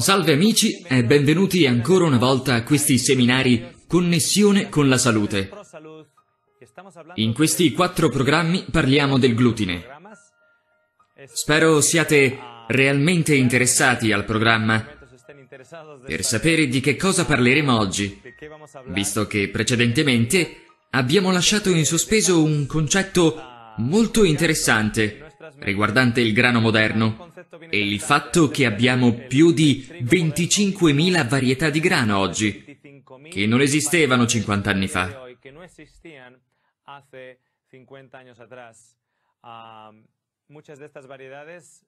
Salve amici e benvenuti ancora una volta a questi seminari Connessione con la salute. In questi quattro programmi parliamo del glutine. Spero siate realmente interessati al programma per sapere di che cosa parleremo oggi, visto che precedentemente abbiamo lasciato in sospeso un concetto molto interessante riguardante il grano moderno e il fatto che abbiamo più di 25.000 varietà di grano oggi, che non esistevano 50 anni fa.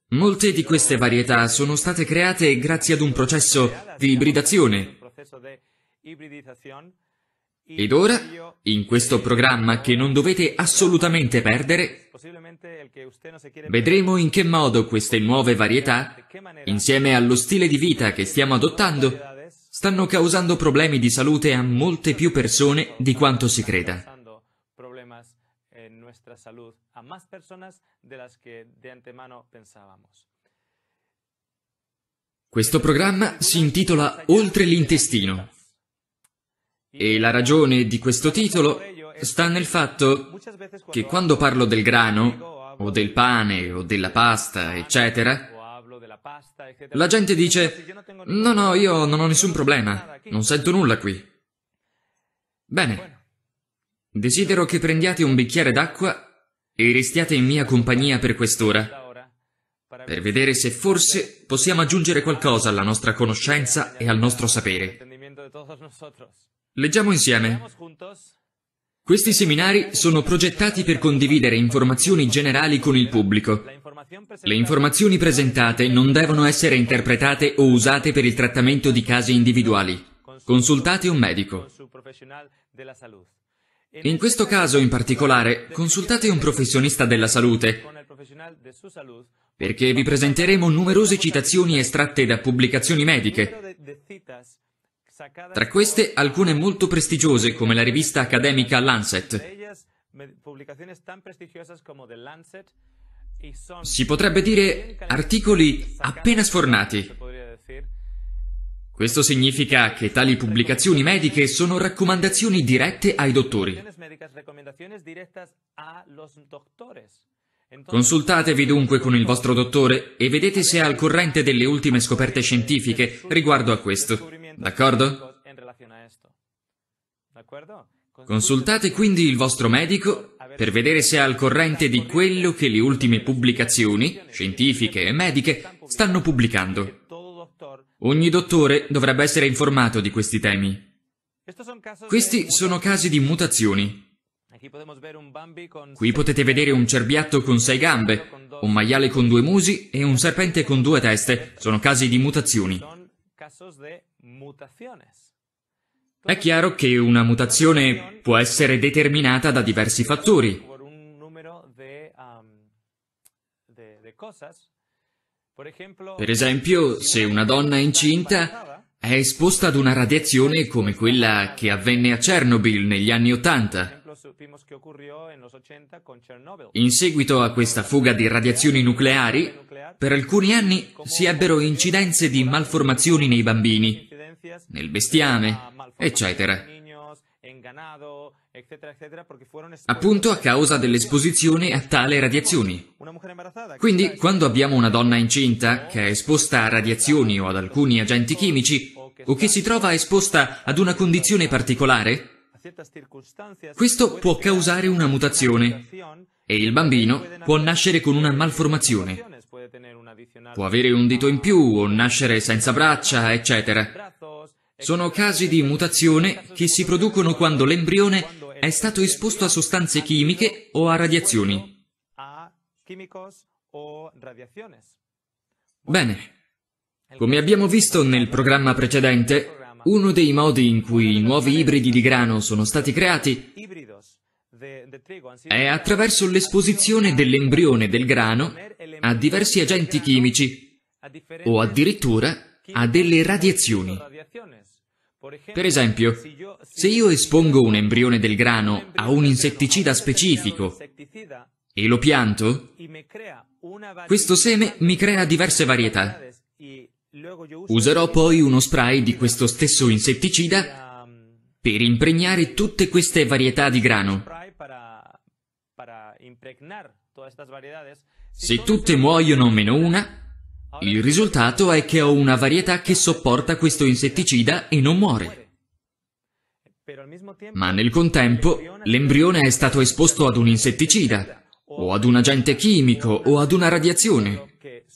Molte di queste varietà sono state create grazie ad un processo di ibridazione ed ora, in questo programma che non dovete assolutamente perdere, vedremo in che modo queste nuove varietà, insieme allo stile di vita che stiamo adottando, stanno causando problemi di salute a molte più persone di quanto si creda. Questo programma si intitola Oltre l'intestino e la ragione di questo titolo sta nel fatto che quando parlo del grano, o del pane, o della pasta, eccetera, la gente dice, no, no, io non ho nessun problema, non sento nulla qui. Bene, desidero che prendiate un bicchiere d'acqua e restiate in mia compagnia per quest'ora, per vedere se forse possiamo aggiungere qualcosa alla nostra conoscenza e al nostro sapere. Leggiamo insieme. Questi seminari sono progettati per condividere informazioni generali con il pubblico. Le informazioni presentate non devono essere interpretate o usate per il trattamento di casi individuali. Consultate un medico. In questo caso in particolare, consultate un professionista della salute, perché vi presenteremo numerose citazioni estratte da pubblicazioni mediche tra queste alcune molto prestigiose come la rivista accademica Lancet. Si potrebbe dire articoli appena sfornati. Questo significa che tali pubblicazioni mediche sono raccomandazioni dirette ai dottori. Consultatevi dunque con il vostro dottore e vedete se è al corrente delle ultime scoperte scientifiche riguardo a questo. D'accordo? Consultate quindi il vostro medico per vedere se è al corrente di quello che le ultime pubblicazioni, scientifiche e mediche, stanno pubblicando. Ogni dottore dovrebbe essere informato di questi temi. Questi sono casi di mutazioni. Qui potete vedere un cerbiatto con sei gambe, un maiale con due musi e un serpente con due teste. Sono casi di mutazioni. È chiaro che una mutazione può essere determinata da diversi fattori. Per esempio, se una donna è incinta, è esposta ad una radiazione come quella che avvenne a Chernobyl negli anni Ottanta. In seguito a questa fuga di radiazioni nucleari, per alcuni anni si ebbero incidenze di malformazioni nei bambini, nel bestiame, eccetera. Appunto a causa dell'esposizione a tale radiazioni. Quindi, quando abbiamo una donna incinta che è esposta a radiazioni o ad alcuni agenti chimici, o che si trova esposta ad una condizione particolare, questo può causare una mutazione e il bambino può nascere con una malformazione. Può avere un dito in più o nascere senza braccia, eccetera. Sono casi di mutazione che si producono quando l'embrione è stato esposto a sostanze chimiche o a radiazioni. Bene. Come abbiamo visto nel programma precedente, uno dei modi in cui i nuovi ibridi di grano sono stati creati è attraverso l'esposizione dell'embrione del grano a diversi agenti chimici o addirittura a delle radiazioni. Per esempio, se io espongo un embrione del grano a un insetticida specifico e lo pianto, questo seme mi crea diverse varietà. Userò poi uno spray di questo stesso insetticida per impregnare tutte queste varietà di grano. Se tutte muoiono meno una, il risultato è che ho una varietà che sopporta questo insetticida e non muore. Ma nel contempo, l'embrione è stato esposto ad un insetticida, o ad un agente chimico, o ad una radiazione,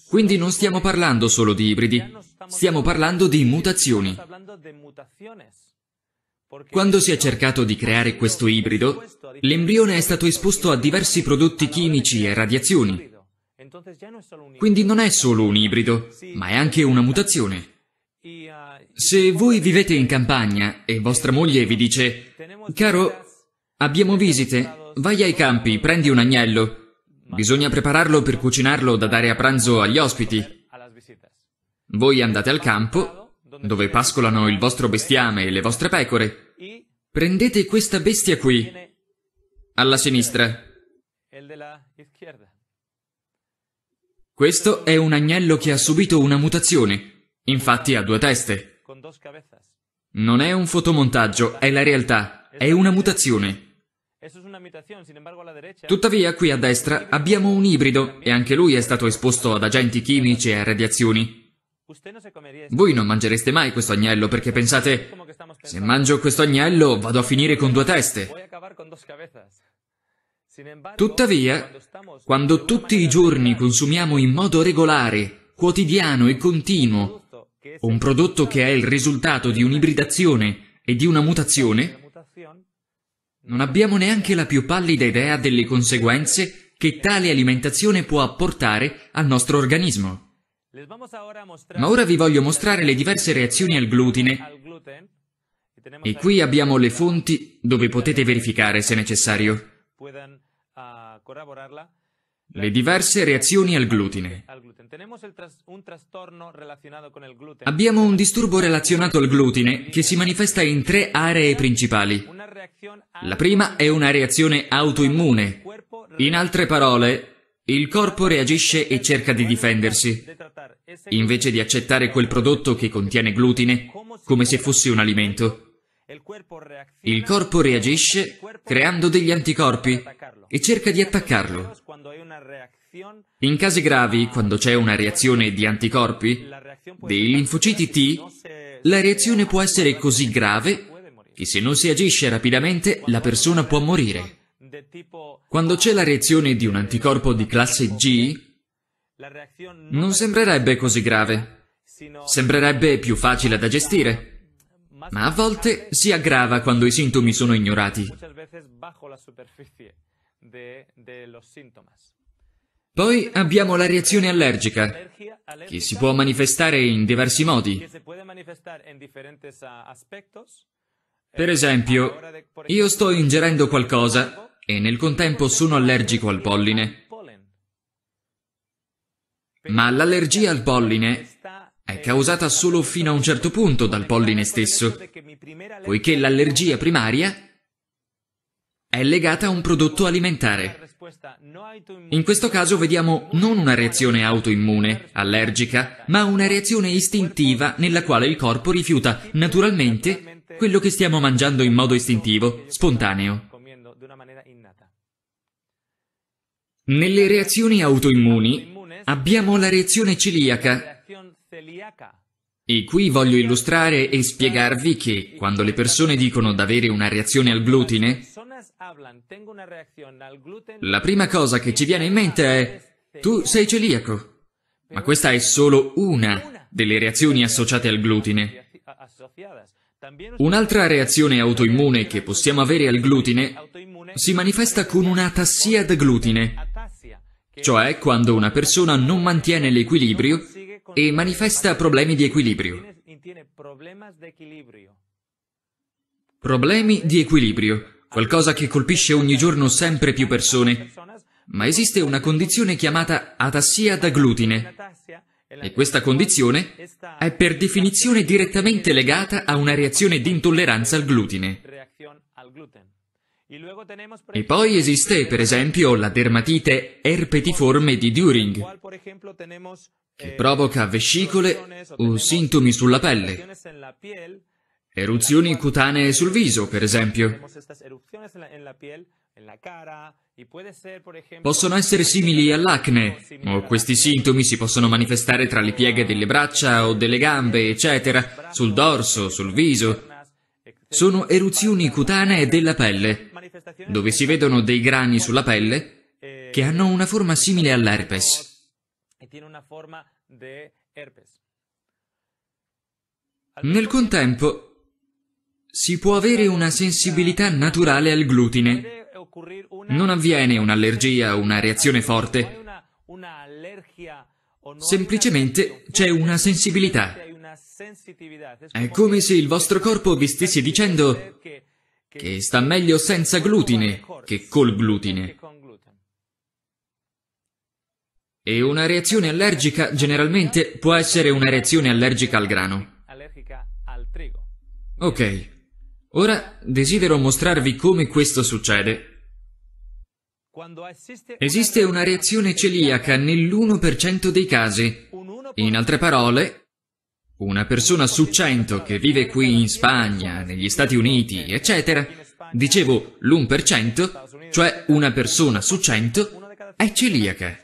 quindi non stiamo parlando solo di ibridi, stiamo parlando di mutazioni. Quando si è cercato di creare questo ibrido, l'embrione è stato esposto a diversi prodotti chimici e radiazioni. Quindi non è solo un ibrido, ma è anche una mutazione. Uh, Se voi vivete in campagna e vostra moglie vi dice, caro, abbiamo visite, vai ai campi, prendi un agnello, Bisogna prepararlo per cucinarlo da dare a pranzo agli ospiti. Voi andate al campo, dove pascolano il vostro bestiame e le vostre pecore. Prendete questa bestia qui, alla sinistra. Questo è un agnello che ha subito una mutazione, infatti ha due teste. Non è un fotomontaggio, è la realtà, è una mutazione. Tuttavia qui a destra abbiamo un ibrido e anche lui è stato esposto ad agenti chimici e a radiazioni. Voi non mangereste mai questo agnello perché pensate, se mangio questo agnello vado a finire con due teste. Tuttavia, quando tutti i giorni consumiamo in modo regolare, quotidiano e continuo un prodotto che è il risultato di un'ibridazione e di una mutazione, non abbiamo neanche la più pallida idea delle conseguenze che tale alimentazione può apportare al nostro organismo. Ma ora vi voglio mostrare le diverse reazioni al glutine e qui abbiamo le fonti dove potete verificare se necessario ah, le diverse reazioni al glutine. Abbiamo un disturbo relazionato al glutine che si manifesta in tre aree principali. La prima è una reazione autoimmune. In altre parole, il corpo reagisce e cerca di difendersi, invece di accettare quel prodotto che contiene glutine come se fosse un alimento. Il corpo reagisce creando degli anticorpi e cerca di attaccarlo. In casi gravi, quando c'è una reazione di anticorpi dei linfociti T, la reazione può essere così grave che se non si agisce rapidamente la persona può morire. Quando c'è la reazione di un anticorpo di classe G, non sembrerebbe così grave. Sembrerebbe più facile da gestire. Ma a volte si aggrava quando i sintomi sono ignorati. Poi abbiamo la reazione allergica, che si può manifestare in diversi modi. Ah, per esempio, io sto ingerendo qualcosa e nel contempo sono allergico al polline. Ma l'allergia al polline è causata solo fino a un certo punto dal polline stesso, poiché l'allergia primaria è legata a un prodotto alimentare. In questo caso vediamo non una reazione autoimmune, allergica, ma una reazione istintiva nella quale il corpo rifiuta naturalmente quello che stiamo mangiando in modo istintivo, spontaneo. Nelle reazioni autoimmuni abbiamo la reazione celiaca, e qui voglio illustrare e spiegarvi che quando le persone dicono d'avere una reazione al glutine, la prima cosa che ci viene in mente è tu sei celiaco, ma questa è solo una delle reazioni associate al glutine. Un'altra reazione autoimmune che possiamo avere al glutine si manifesta con una tassia da glutine, cioè quando una persona non mantiene l'equilibrio e manifesta problemi di equilibrio. Problemi di equilibrio qualcosa che colpisce ogni giorno sempre più persone. Ma esiste una condizione chiamata atassia da glutine. E questa condizione è per definizione direttamente legata a una reazione di intolleranza al glutine. E poi esiste, per esempio, la dermatite erpetiforme di During, che provoca vescicole o sintomi sulla pelle. Eruzioni cutanee sul viso, per esempio. Possono essere simili all'acne, o questi sintomi si possono manifestare tra le pieghe delle braccia o delle gambe, eccetera, sul dorso, sul viso. Sono eruzioni cutanee della pelle, dove si vedono dei grani sulla pelle eh, che hanno una forma simile all'herpes. Nel contempo, si può avere una sensibilità naturale al glutine. Non avviene un'allergia o una reazione forte. Semplicemente c'è una sensibilità. È come se il vostro corpo vi stesse dicendo che sta meglio senza glutine che col glutine. E una reazione allergica generalmente può essere una reazione allergica al grano. Ok, Ora desidero mostrarvi come questo succede. Esiste una reazione celiaca nell'1% dei casi. In altre parole, una persona su 100 che vive qui in Spagna, negli Stati Uniti, eccetera, dicevo l'1%, cioè una persona su 100, è celiaca.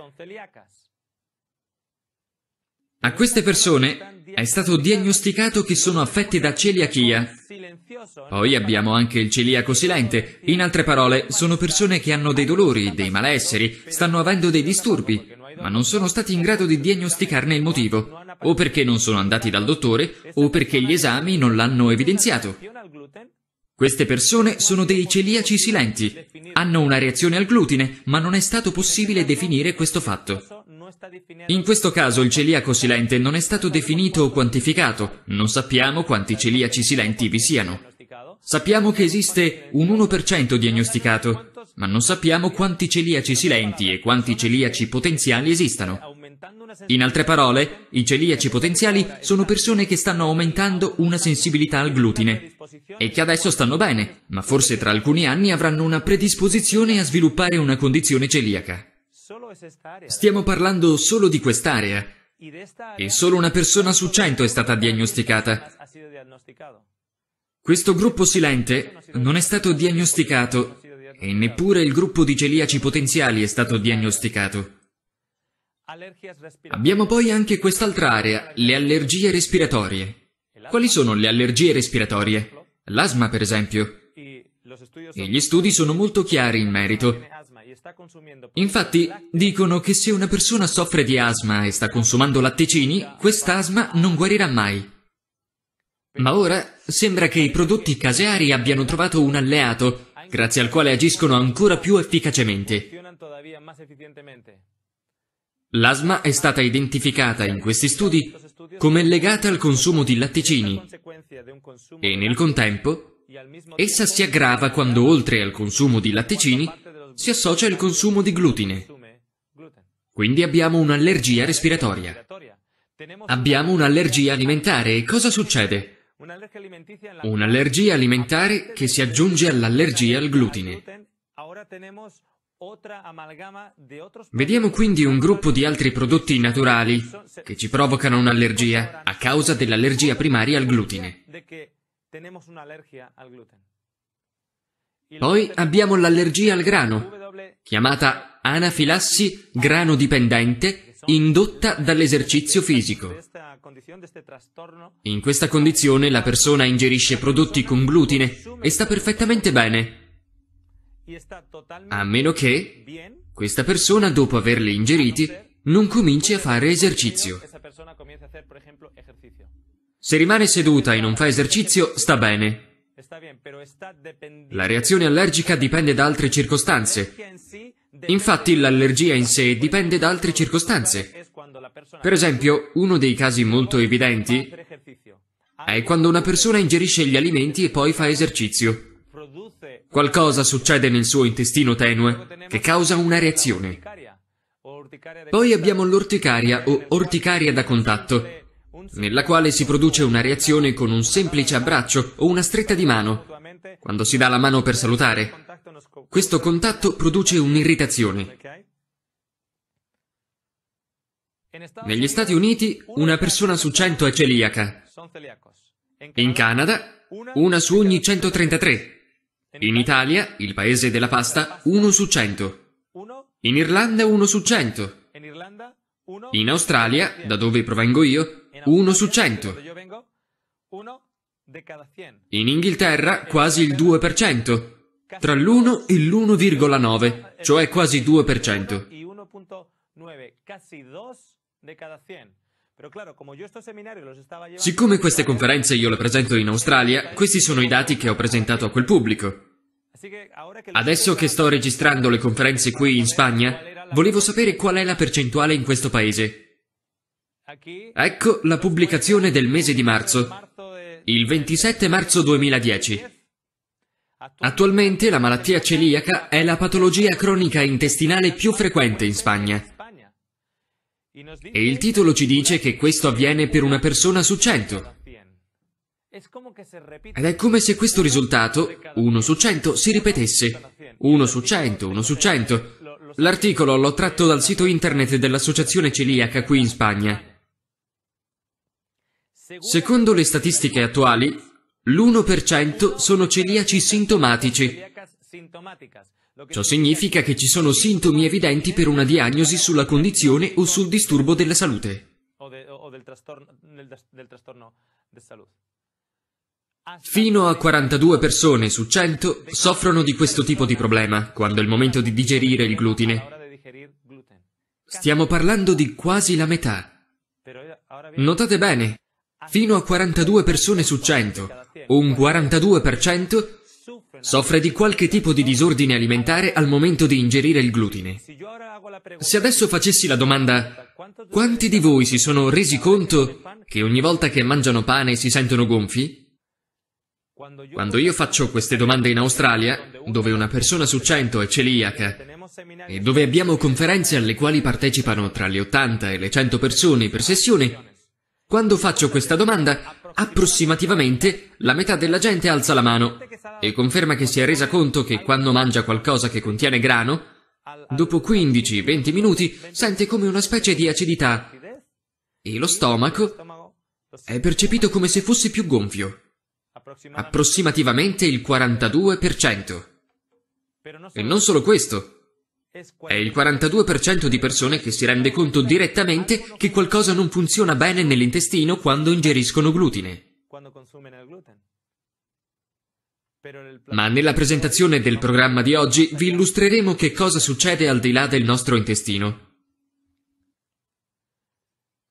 A queste persone è stato diagnosticato che sono affetti da celiachia. Poi abbiamo anche il celiaco silente, in altre parole sono persone che hanno dei dolori, dei malesseri, stanno avendo dei disturbi, ma non sono stati in grado di diagnosticarne il motivo, o perché non sono andati dal dottore, o perché gli esami non l'hanno evidenziato. Queste persone sono dei celiaci silenti, hanno una reazione al glutine, ma non è stato possibile definire questo fatto. In questo caso il celiaco silente non è stato definito o quantificato, non sappiamo quanti celiaci silenti vi siano. Sappiamo che esiste un 1% diagnosticato, ma non sappiamo quanti celiaci silenti e quanti celiaci potenziali esistano. In altre parole, i celiaci potenziali sono persone che stanno aumentando una sensibilità al glutine e che adesso stanno bene, ma forse tra alcuni anni avranno una predisposizione a sviluppare una condizione celiaca. Stiamo parlando solo di quest'area e solo una persona su cento è stata diagnosticata. Questo gruppo silente non è stato diagnosticato e neppure il gruppo di celiaci potenziali è stato diagnosticato. Abbiamo poi anche quest'altra area, le allergie respiratorie. Quali sono le allergie respiratorie? L'asma, per esempio. E gli studi sono molto chiari in merito. Infatti, dicono che se una persona soffre di asma e sta consumando latticini, quest'asma non guarirà mai. Ma ora sembra che i prodotti caseari abbiano trovato un alleato, grazie al quale agiscono ancora più efficacemente. L'asma è stata identificata in questi studi come legata al consumo di latticini e nel contempo essa si aggrava quando oltre al consumo di latticini si associa il consumo di glutine. Quindi abbiamo un'allergia respiratoria. Abbiamo un'allergia alimentare e cosa succede? Un'allergia alimentare che si aggiunge all'allergia al glutine. Vediamo quindi un gruppo di altri prodotti naturali che ci provocano un'allergia a causa dell'allergia primaria al glutine. Poi abbiamo l'allergia al grano, chiamata anafilassi grano dipendente indotta dall'esercizio fisico. In questa condizione la persona ingerisce prodotti con glutine e sta perfettamente bene, a meno che questa persona, dopo averli ingeriti, non cominci a fare esercizio. Se rimane seduta e non fa esercizio, sta bene. La reazione allergica dipende da altre circostanze. Infatti l'allergia in sé dipende da altre circostanze. Per esempio, uno dei casi molto evidenti è quando una persona ingerisce gli alimenti e poi fa esercizio. Qualcosa succede nel suo intestino tenue che causa una reazione. Poi abbiamo l'orticaria o orticaria da contatto, nella quale si produce una reazione con un semplice abbraccio o una stretta di mano, quando si dà la mano per salutare. Questo contatto produce un'irritazione. Negli Stati Uniti una persona su 100 è celiaca. In Canada una su ogni 133. In Italia, il paese della pasta, 1 su 100. In Irlanda 1 su 100. In Australia, da dove provengo io, 1 su 100. In Inghilterra quasi il 2%, tra l'1 e l'1,9, cioè quasi 2%. Siccome queste conferenze io le presento in Australia, questi sono i dati che ho presentato a quel pubblico. Adesso che sto registrando le conferenze qui in Spagna, volevo sapere qual è la percentuale in questo paese. Ecco la pubblicazione del mese di marzo, il 27 marzo 2010. Attualmente la malattia celiaca è la patologia cronica intestinale più frequente in Spagna. E il titolo ci dice che questo avviene per una persona su 100. Ed è come se questo risultato, 1 su 100, si ripetesse. 1 su 100, 1 su 100. L'articolo l'ho tratto dal sito internet dell'Associazione Celiaca qui in Spagna. Secondo le statistiche attuali, l'1% sono celiaci sintomatici. Ciò significa che ci sono sintomi evidenti per una diagnosi sulla condizione o sul disturbo della salute. Fino a 42 persone su 100 soffrono di questo tipo di problema quando è il momento di digerire il glutine. Stiamo parlando di quasi la metà. Notate bene, fino a 42 persone su 100, un 42%, soffre di qualche tipo di disordine alimentare al momento di ingerire il glutine. Se adesso facessi la domanda, quanti di voi si sono resi conto che ogni volta che mangiano pane si sentono gonfi? Quando io faccio queste domande in Australia, dove una persona su 100 è celiaca, e dove abbiamo conferenze alle quali partecipano tra le 80 e le 100 persone per sessione, quando faccio questa domanda, approssimativamente la metà della gente alza la mano e conferma che si è resa conto che quando mangia qualcosa che contiene grano, dopo 15-20 minuti sente come una specie di acidità e lo stomaco è percepito come se fosse più gonfio, approssimativamente il 42%. E non solo questo. È il 42% di persone che si rende conto direttamente che qualcosa non funziona bene nell'intestino quando ingeriscono glutine. Ma nella presentazione del programma di oggi vi illustreremo che cosa succede al di là del nostro intestino.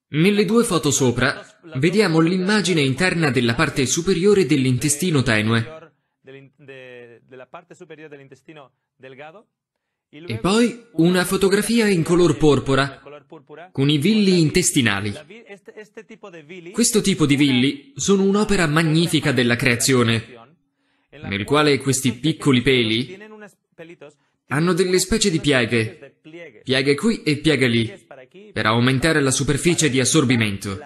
Nelle due foto sopra vediamo l'immagine interna della parte superiore dell'intestino tenue. Della parte superiore dell'intestino delgado? E poi una fotografia in color porpora con i villi intestinali. Questo tipo di villi sono un'opera magnifica della creazione, nel quale questi piccoli peli hanno delle specie di pieghe, pieghe qui e pieghe lì, per aumentare la superficie di assorbimento.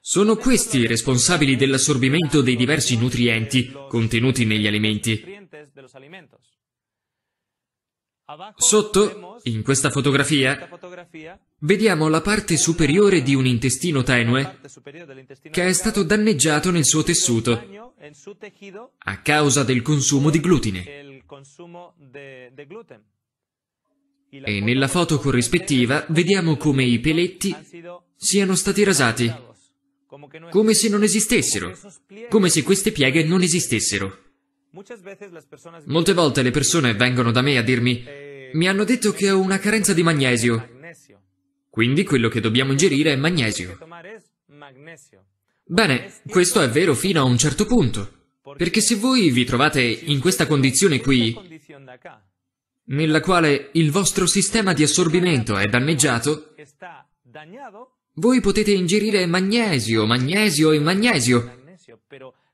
Sono questi i responsabili dell'assorbimento dei diversi nutrienti contenuti negli alimenti Sotto, in questa fotografia, vediamo la parte superiore di un intestino tenue che è stato danneggiato nel suo tessuto a causa del consumo di glutine. E nella foto corrispettiva vediamo come i peletti siano stati rasati, come se non esistessero, come se queste pieghe non esistessero. Molte volte le persone vengono da me a dirmi mi hanno detto che ho una carenza di magnesio. Quindi quello che dobbiamo ingerire è magnesio. Bene, questo è vero fino a un certo punto. Perché se voi vi trovate in questa condizione qui, nella quale il vostro sistema di assorbimento è danneggiato, voi potete ingerire magnesio, magnesio e magnesio,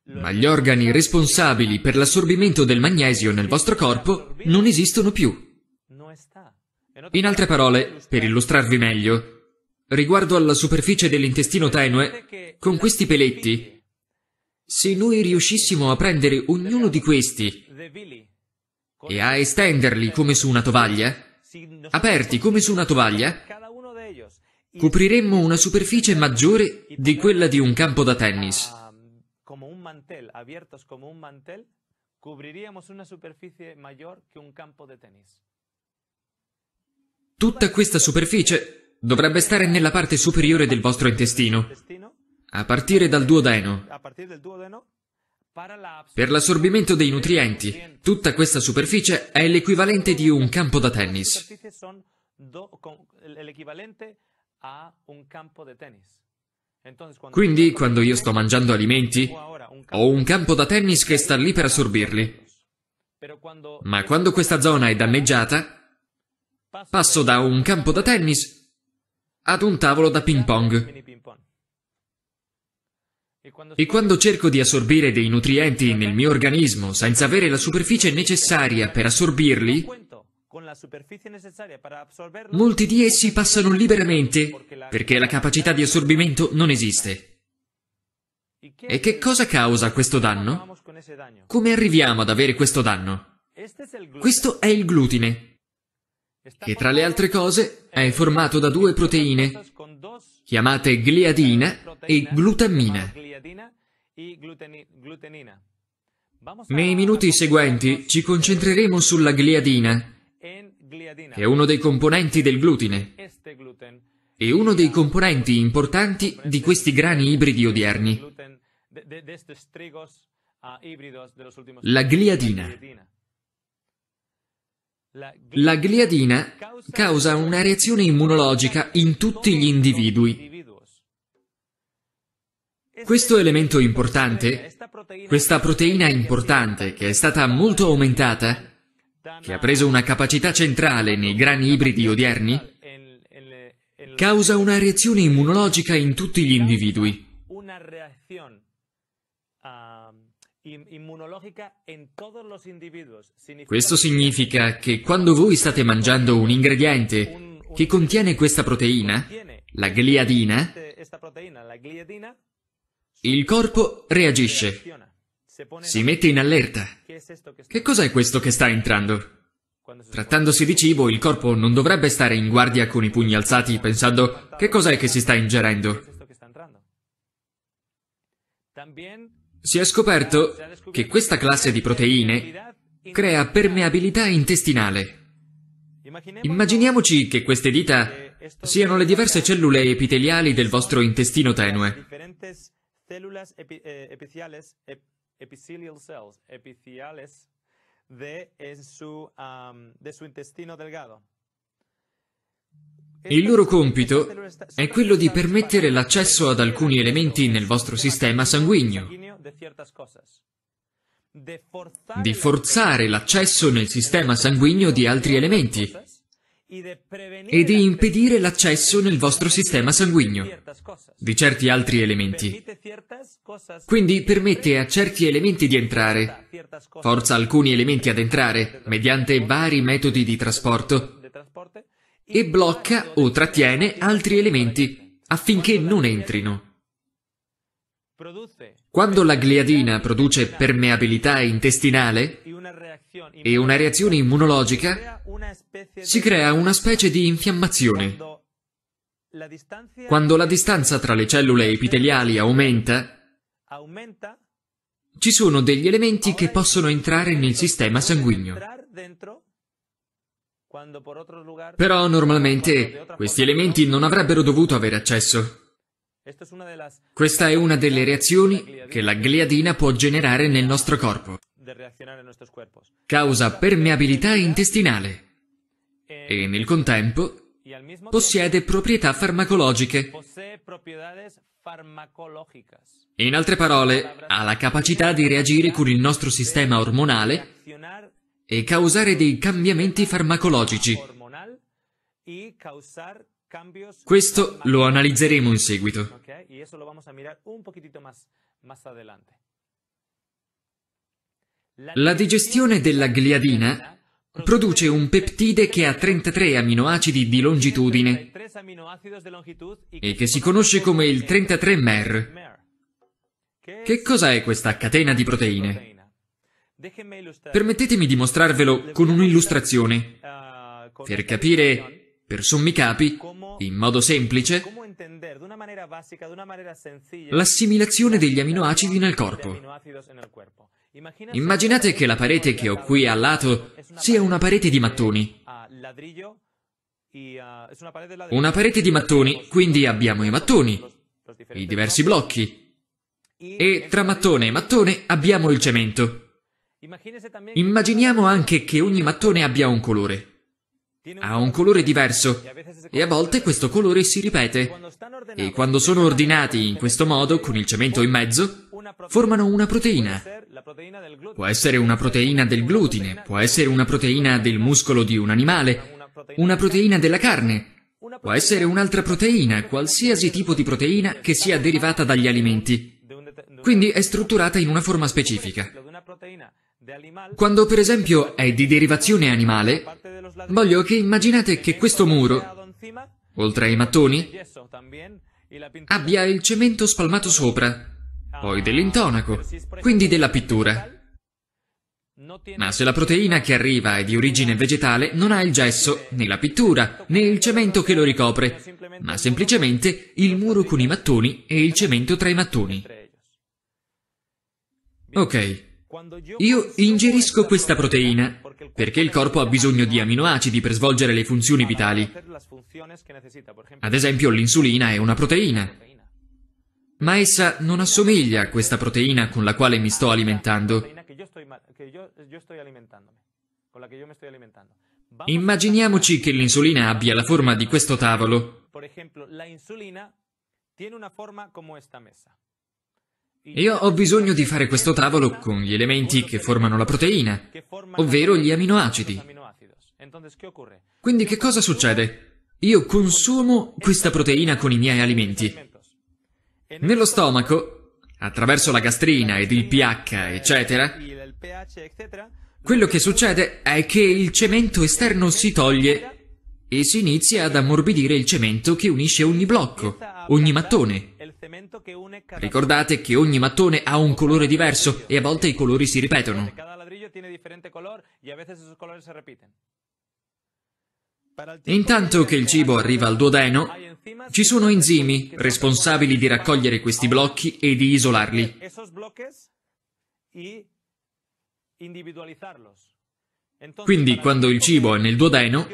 ma gli organi responsabili per l'assorbimento del magnesio nel vostro corpo non esistono più. In altre parole, per illustrarvi meglio, riguardo alla superficie dell'intestino tenue, con questi peletti, se noi riuscissimo a prendere ognuno di questi e a estenderli come su una tovaglia, aperti come su una tovaglia, copriremmo una superficie maggiore di quella di un campo da tennis mantel, abiertos como un mantel, cubriríamos una superficie mayor che un campo de tenis. Tutta questa superficie dovrebbe stare nella parte superiore del vostro intestino, a partire dal duodeno. Per l'assorbimento dei nutrienti, tutta questa superficie è l'equivalente di un campo da tennis. L'equivalente a un campo da tennis. Quindi, quando io sto mangiando alimenti, ho un campo da tennis che sta lì per assorbirli. Ma quando questa zona è danneggiata, passo da un campo da tennis ad un tavolo da ping pong. E quando cerco di assorbire dei nutrienti nel mio organismo senza avere la superficie necessaria per assorbirli, con la superficie necessaria per assorberlo. Molti di essi passano liberamente perché la capacità di assorbimento non esiste. E che cosa causa questo danno? Come arriviamo ad avere questo danno? Questo è il glutine, che tra le altre cose è formato da due proteine, chiamate gliadina e glutammina. Nei minuti seguenti ci concentreremo sulla gliadina, è uno dei componenti del glutine e uno dei componenti importanti di questi grani ibridi odierni. Ah, La gliadina. La gliadina causa una reazione immunologica in tutti gli individui. Questo elemento importante, questa proteina importante che è stata molto aumentata, che ha preso una capacità centrale nei grani ibridi odierni, causa una reazione immunologica in tutti gli individui. Ah, Questo significa che quando voi state mangiando un ingrediente che contiene questa proteina, la gliadina, il corpo reagisce. Si mette in allerta. Che cos'è questo che sta entrando? Trattandosi di cibo, il corpo non dovrebbe stare in guardia con i pugni alzati pensando che cos'è che si sta ingerendo. Si è scoperto che questa classe di proteine crea permeabilità intestinale. Immaginiamoci che queste dita siano le diverse cellule epiteliali del vostro intestino tenue epithelial cells, epitheliales, de, en su, um, de su intestino delgado. Il loro compito è quello di permettere l'accesso ad alcuni elementi nel vostro sistema sanguigno, di forzare l'accesso nel sistema sanguigno di altri elementi e di impedire l'accesso nel vostro sistema sanguigno di certi altri elementi. Quindi permette a certi elementi di entrare, forza alcuni elementi ad entrare mediante vari metodi di trasporto e blocca o trattiene altri elementi affinché non entrino. Quando la gliadina produce permeabilità intestinale, e una reazione immunologica, si crea una specie di infiammazione. Quando la distanza tra le cellule epiteliali aumenta, ci sono degli elementi che possono entrare nel sistema sanguigno. Però normalmente questi elementi non avrebbero dovuto avere accesso. Questa è una delle reazioni che la gliadina può generare nel nostro corpo de reaccionar en nuestros Causa permeabilità intestinale e nel contempo possiede proprietà farmacologiche. In altre parole, ha la capacità di reagire con il nostro sistema ormonale e causare dei cambiamenti farmacologici. Questo lo analizzeremo in seguito. La digestione della gliadina produce un peptide che ha 33 aminoacidi di longitudine e che si conosce come il 33-MER. Che cosa è questa catena di proteine? Permettetemi di mostrarvelo con un'illustrazione per capire, per sommi capi, in modo semplice, l'assimilazione degli aminoacidi nel corpo. Immaginate che la parete che ho qui a lato sia una parete di mattoni. Eh, una parete di mattoni, quindi abbiamo i mattoni, i diversi blocchi, e tra mattone e mattone abbiamo il cemento. Immaginiamo anche che ogni mattone abbia un colore. Ha un colore diverso e a volte questo colore si ripete. E quando sono ordinati in questo modo, con il cemento in mezzo, formano una proteina. Può essere una proteina del glutine, può essere una proteina del muscolo di un animale, una proteina della carne, può essere un'altra proteina, qualsiasi tipo di proteina che sia derivata dagli alimenti. Quindi è strutturata in una forma specifica. Quando per esempio è di derivazione animale, voglio che immaginate che questo muro, oltre ai mattoni, abbia il cemento spalmato sopra poi dell'intonaco, quindi della pittura. Ma se la proteina che arriva è di origine vegetale, non ha il gesso, né la pittura, né il cemento che lo ricopre, ma semplicemente il muro con i mattoni e il cemento tra i mattoni. Ok, io ingerisco questa proteina perché il corpo ha bisogno di aminoacidi per svolgere le funzioni vitali. Ad esempio l'insulina è una proteina ma essa non assomiglia a questa proteina con la quale mi sto alimentando. Immaginiamoci che l'insulina abbia la forma di questo tavolo. Io ho bisogno di fare questo tavolo con gli elementi che formano la proteina, ovvero gli aminoacidi. Quindi che cosa succede? Io consumo questa proteina con i miei alimenti. Nello stomaco, attraverso la gastrina ed il pH, eccetera, quello che succede è che il cemento esterno si toglie e si inizia ad ammorbidire il cemento che unisce ogni blocco, ogni mattone. Ricordate che ogni mattone ha un colore diverso e a volte i colori si ripetono. Intanto che il cibo arriva al duodeno, ci sono enzimi responsabili di raccogliere questi blocchi e di isolarli. Quindi quando il cibo è nel duodeno,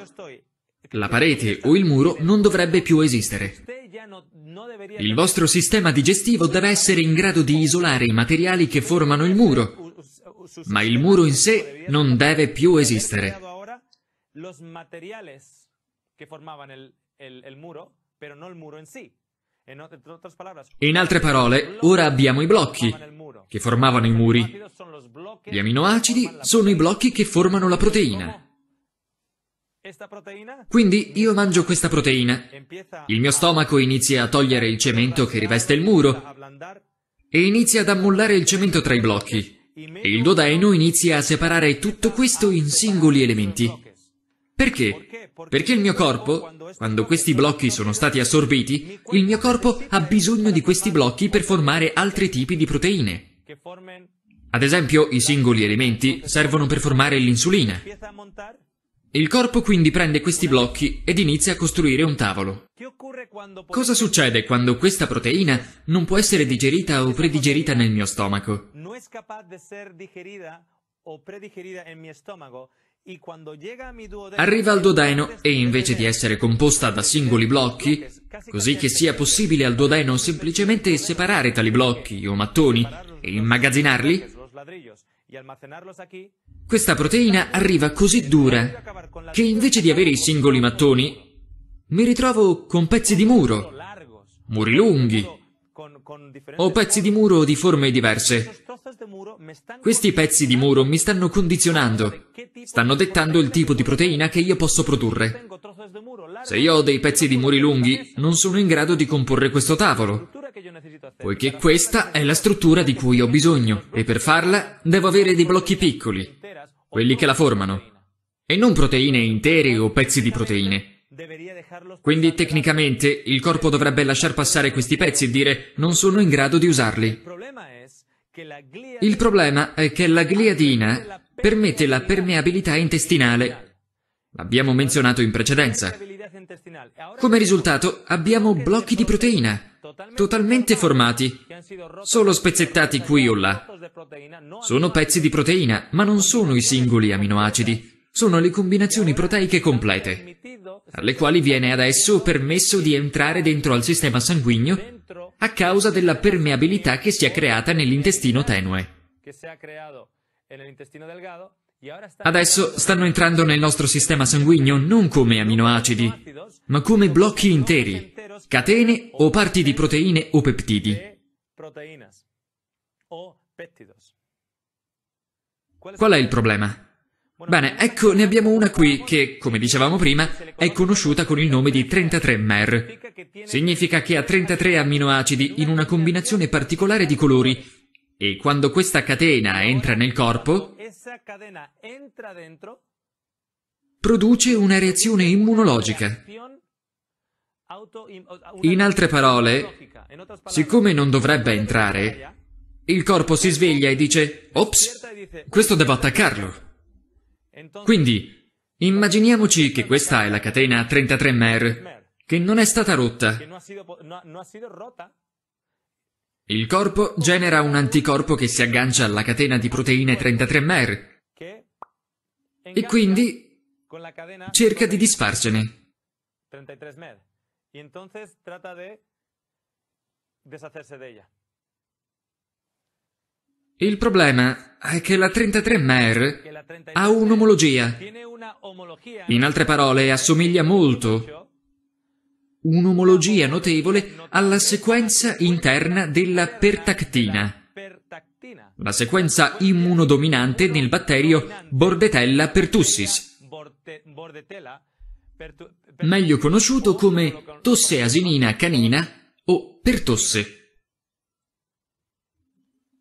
la parete o il muro non dovrebbe più esistere. Il vostro sistema digestivo deve essere in grado di isolare i materiali che formano il muro, ma il muro in sé non deve più esistere. muro pero no el muro en sí. In altre parole, ora abbiamo i blocchi che formavano i muri. Gli aminoacidi sono i blocchi che formano la proteina. Quindi io mangio questa proteina. Il mio stomaco inizia a togliere il cemento che riveste il muro e inizia ad ammollare il cemento tra i blocchi. E il dodaeno inizia a separare tutto questo in singoli elementi. Perché? Perché il mio corpo, quando questi blocchi sono stati assorbiti, il mio corpo ha bisogno di questi blocchi per formare altri tipi di proteine. Ad esempio, i singoli elementi servono per formare l'insulina. Il corpo quindi prende questi blocchi ed inizia a costruire un tavolo. Cosa succede quando questa proteina non può essere digerita o predigerita nel mio stomaco? Arriva al dodeno e invece di essere composta da singoli blocchi, così che sia possibile al dodeno semplicemente separare tali blocchi o mattoni e immagazzinarli, questa proteina arriva così dura che invece di avere i singoli mattoni mi ritrovo con pezzi di muro, muri lunghi o pezzi di muro di forme diverse. Questi pezzi di muro mi stanno condizionando, stanno dettando il tipo di proteina che io posso produrre. Se io ho dei pezzi di muri lunghi, non sono in grado di comporre questo tavolo, poiché questa è la struttura di cui ho bisogno, e per farla devo avere dei blocchi piccoli, quelli che la formano, e non proteine intere o pezzi di proteine. Quindi tecnicamente il corpo dovrebbe lasciar passare questi pezzi e dire non sono in grado di usarli. Il problema è che la gliadina permette la permeabilità intestinale. L'abbiamo menzionato in precedenza. Come risultato abbiamo blocchi di proteina, totalmente formati, solo spezzettati qui o là. Sono pezzi di proteina, ma non sono i singoli aminoacidi, sono le combinazioni proteiche complete, alle quali viene adesso permesso di entrare dentro al sistema sanguigno a causa della permeabilità che si è creata nell'intestino tenue. Adesso stanno entrando nel nostro sistema sanguigno non come aminoacidi, ma come blocchi interi, catene o parti di proteine o peptidi. Qual è il problema? Bene, ecco, ne abbiamo una qui che, come dicevamo prima, è conosciuta con il nome di 33-mer. Significa che ha 33 amminoacidi in una combinazione particolare di colori e quando questa catena entra nel corpo, produce una reazione immunologica. In altre parole, siccome non dovrebbe entrare, il corpo si sveglia e dice, ops, questo devo attaccarlo. Quindi, immaginiamoci che questa è la catena 33MER, che non è stata rotta. Il corpo genera un anticorpo che si aggancia alla catena di proteine 33MER e quindi cerca di disfarsene. Entonces trata de deshacerse de ella. Il problema è che la 33 MER ha un'omologia. In altre parole, assomiglia molto un'omologia notevole alla sequenza interna della pertactina, la sequenza immunodominante nel batterio Bordetella pertussis, meglio conosciuto come tosse asinina canina o pertosse.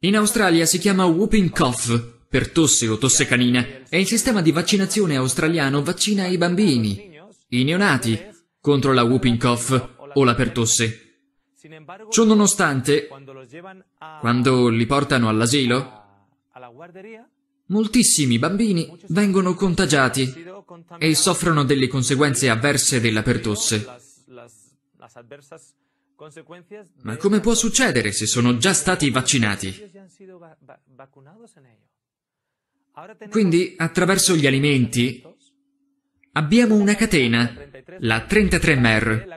In Australia si chiama whooping cough per tosse o tosse canina e il sistema di vaccinazione australiano vaccina i bambini, i neonati, contro la whooping cough o la pertosse. Ciò nonostante, quando li portano all'asilo, moltissimi bambini vengono contagiati e soffrono delle conseguenze avverse della pertosse. Ma come può succedere se sono già stati vaccinati? Quindi, attraverso gli alimenti, abbiamo una catena, la 33MER,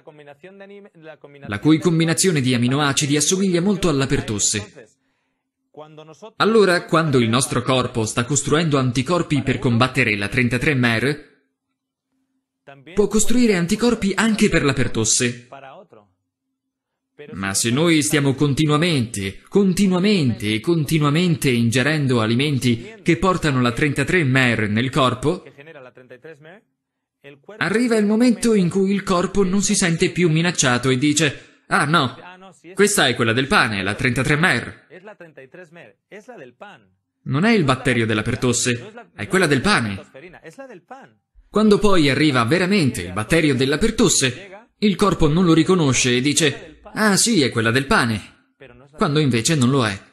la cui combinazione di aminoacidi assomiglia molto alla pertosse. Allora, quando il nostro corpo sta costruendo anticorpi per combattere la 33MER, può costruire anticorpi anche per la pertosse, ma se noi stiamo continuamente, continuamente e continuamente ingerendo alimenti che portano la 33 mer nel corpo, arriva il momento in cui il corpo non si sente più minacciato e dice «Ah no, ah, questa è quella del pane, la 33 mer». Non è il batterio della pertosse, è quella del pane. Quando poi arriva veramente il batterio della pertosse, il corpo non lo riconosce e dice Ah sì, è quella del pane, quando invece non lo è.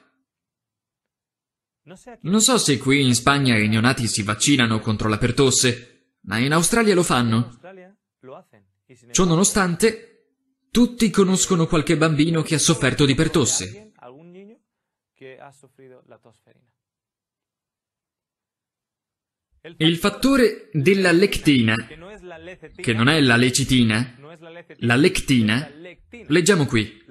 Non so se qui in Spagna i neonati si vaccinano contro la pertosse, ma in Australia lo fanno. Ciò nonostante, tutti conoscono qualche bambino che ha sofferto di pertosse. Il fattore della lectina, che non è la lecitina, la lectina, leggiamo qui.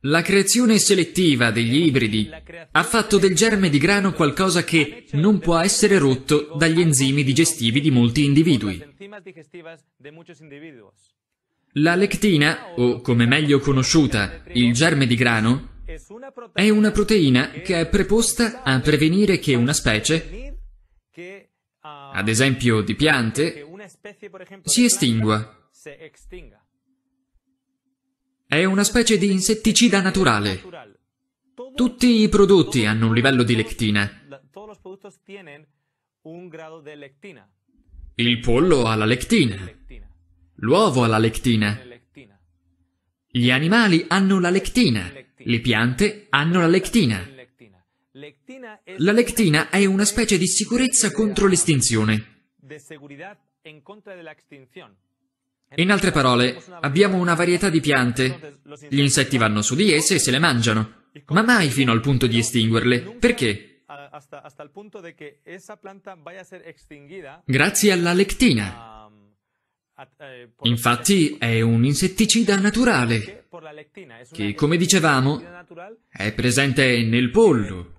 La creazione selettiva degli ibridi ha fatto del germe di grano qualcosa che non può essere rotto dagli enzimi digestivi di molti individui. La lectina, o come meglio conosciuta, il germe di grano, è una proteina che è preposta a prevenire che una specie ad esempio di piante, si estingua. È una specie di insetticida naturale. Tutti i prodotti hanno un livello di lectina. Il pollo ha la lectina. L'uovo ha la lectina. Gli animali hanno la lectina. Le piante hanno la lectina. La lectina è una specie di sicurezza contro l'estinzione. In altre parole, abbiamo una varietà di piante, gli insetti vanno su di esse e se le mangiano, ma mai fino al punto di estinguerle. Perché? Grazie alla lectina. Eh, Infatti è un insetticida naturale che, come dicevamo, è presente nel pollo,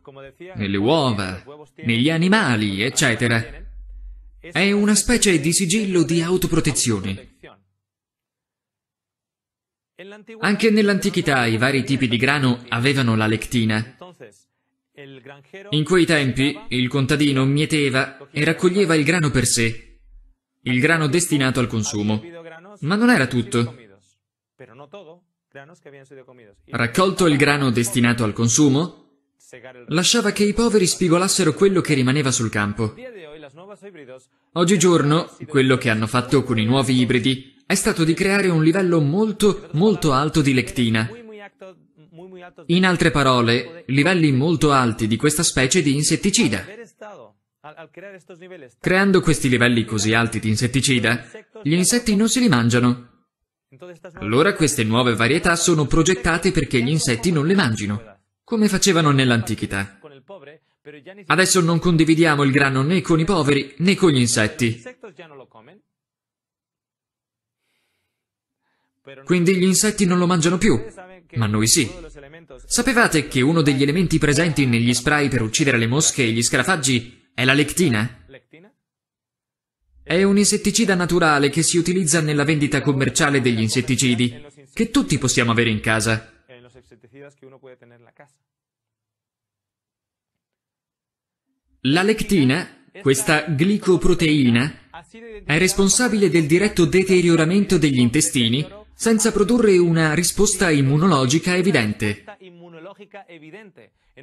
nelle uova, negli animali, eccetera. È una specie di sigillo di autoprotezione. Anche nell'antichità i vari tipi di grano avevano la lectina. In quei tempi il contadino mieteva e raccoglieva il grano per sé il grano destinato al consumo. Ma non era tutto. Raccolto il grano destinato al consumo, lasciava che i poveri spigolassero quello che rimaneva sul campo. Oggigiorno, quello che hanno fatto con i nuovi ibridi è stato di creare un livello molto, molto alto di lectina. In altre parole, livelli molto alti di questa specie di insetticida. Creando questi livelli così alti di insetticida, gli insetti non se li mangiano. Allora queste nuove varietà sono progettate perché gli insetti non le mangino, come facevano nell'antichità. Adesso non condividiamo il grano né con i poveri né con gli insetti. Quindi gli insetti non lo mangiano più, ma noi sì. Sapevate che uno degli elementi presenti negli spray per uccidere le mosche e gli scarafaggi è la lectina? È un insetticida naturale che si utilizza nella vendita commerciale degli insetticidi, che tutti possiamo avere in casa. La lectina, questa glicoproteina, è responsabile del diretto deterioramento degli intestini senza produrre una risposta immunologica evidente.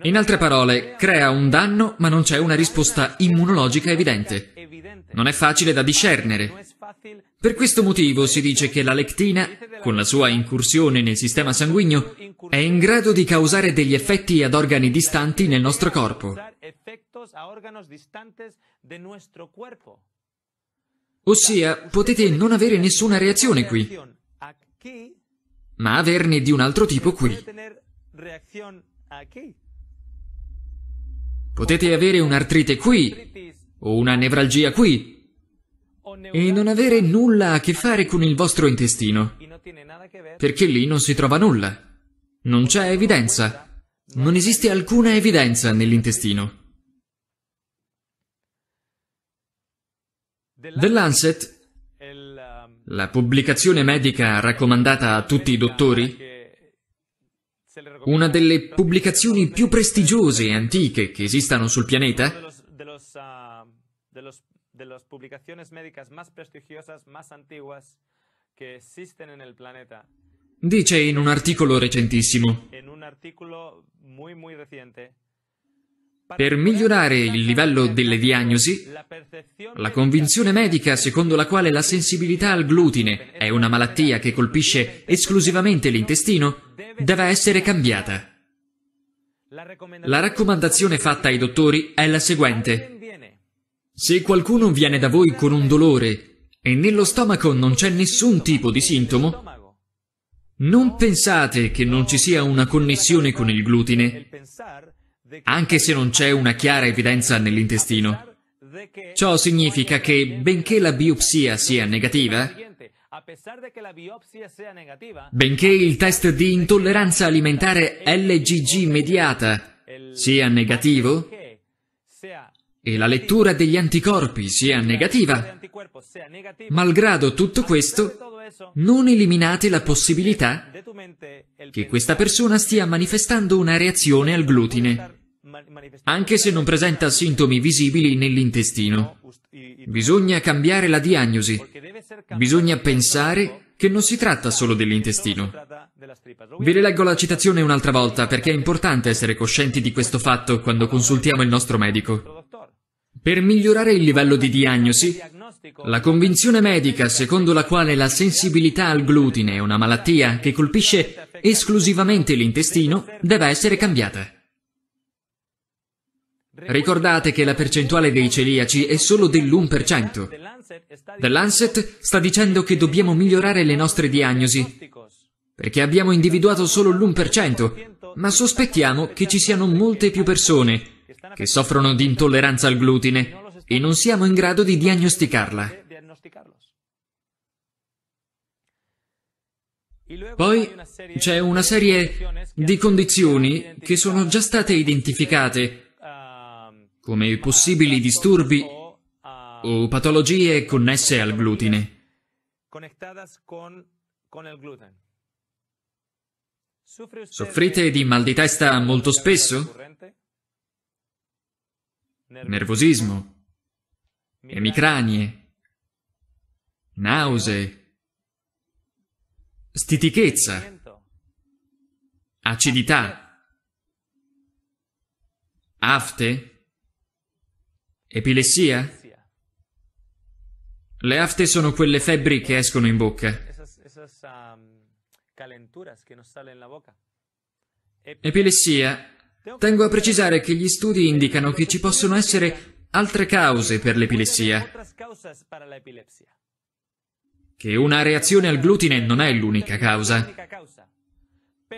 In altre parole, crea un danno ma non c'è una risposta immunologica evidente. Non è facile da discernere. Per questo motivo si dice che la lectina, con la sua incursione nel sistema sanguigno, è in grado di causare degli effetti ad organi distanti nel nostro corpo. Ossia, potete non avere nessuna reazione qui, ma averne di un altro tipo qui. Potete avere un'artrite qui, o una nevralgia qui, e non avere nulla a che fare con il vostro intestino, perché lì non si trova nulla. Non c'è evidenza. Non esiste alcuna evidenza nell'intestino. The Lancet, la pubblicazione medica raccomandata a tutti i dottori, una delle pubblicazioni più prestigiose e antiche che esistano sul pianeta? Dice in un articolo recentissimo. Per migliorare il livello delle diagnosi, la convinzione medica secondo la quale la sensibilità al glutine è una malattia che colpisce esclusivamente l'intestino deve essere cambiata. La raccomandazione fatta ai dottori è la seguente. Se qualcuno viene da voi con un dolore e nello stomaco non c'è nessun tipo di sintomo, non pensate che non ci sia una connessione con il glutine, anche se non c'è una chiara evidenza nell'intestino. Ciò significa che, benché la biopsia sia negativa, benché il test di intolleranza alimentare LGG mediata sia negativo e la lettura degli anticorpi sia negativa, malgrado tutto questo, non eliminate la possibilità che questa persona stia manifestando una reazione al glutine anche se non presenta sintomi visibili nell'intestino. Bisogna cambiare la diagnosi. Bisogna pensare che non si tratta solo dell'intestino. Vi rileggo la citazione un'altra volta perché è importante essere coscienti di questo fatto quando consultiamo il nostro medico. Per migliorare il livello di diagnosi, la convinzione medica secondo la quale la sensibilità al glutine è una malattia che colpisce esclusivamente l'intestino deve essere cambiata. Ricordate che la percentuale dei celiaci è solo dell'1%. The Lancet sta dicendo che dobbiamo migliorare le nostre diagnosi, perché abbiamo individuato solo l'1%, ma sospettiamo che ci siano molte più persone che soffrono di intolleranza al glutine e non siamo in grado di diagnosticarla. Poi c'è una serie di condizioni che sono già state identificate come possibili disturbi o patologie connesse al glutine. Soffrite di mal di testa molto spesso? Nervosismo, emicranie, nausee, stitichezza, acidità, afte? Epilessia? Le afte sono quelle febbri che escono in bocca. Epilessia. Tengo a precisare che gli studi indicano che ci possono essere altre cause per l'epilessia. Che una reazione al glutine non è l'unica causa.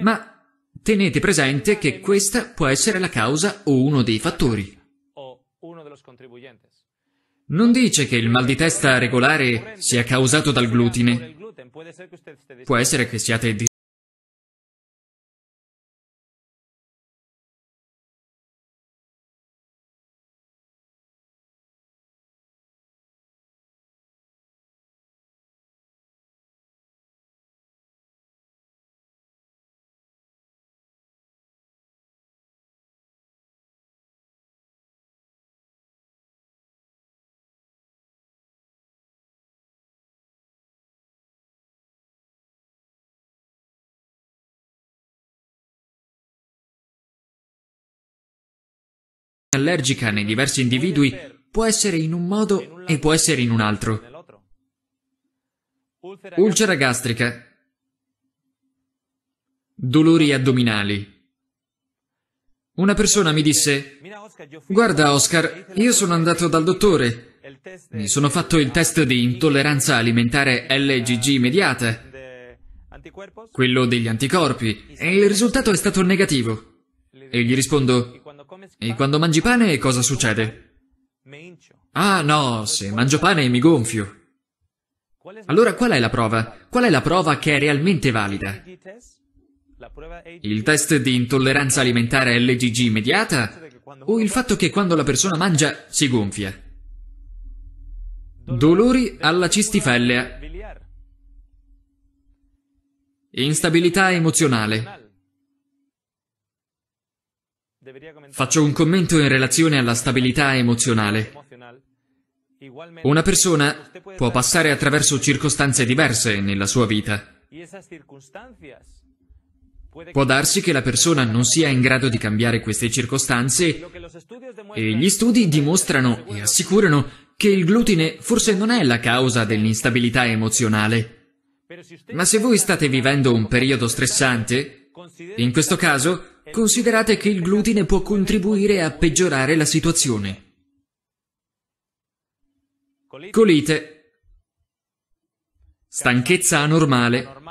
Ma tenete presente che questa può essere la causa o uno dei fattori. Non dice che il mal di testa regolare sia causato dal glutine. Può essere che siate allergica nei diversi individui può essere in un modo e può essere in un altro. Ulcera gastrica, dolori addominali. Una persona mi disse, guarda Oscar, io sono andato dal dottore, mi sono fatto il test di intolleranza alimentare LGG immediata, quello degli anticorpi, e il risultato è stato negativo. E gli rispondo, e quando mangi pane cosa succede? Ah no, se mangio pane mi gonfio. Allora qual è la prova? Qual è la prova che è realmente valida? Il test di intolleranza alimentare LGG immediata o il fatto che quando la persona mangia si gonfia? Dolori alla cistifellea. Instabilità emozionale. Faccio un commento in relazione alla stabilità emozionale. Una persona può passare attraverso circostanze diverse nella sua vita. Può darsi che la persona non sia in grado di cambiare queste circostanze e gli studi dimostrano e assicurano che il glutine forse non è la causa dell'instabilità emozionale. Ma se voi state vivendo un periodo stressante, in questo caso Considerate che il glutine può contribuire a peggiorare la situazione. Colite. Stanchezza anormale.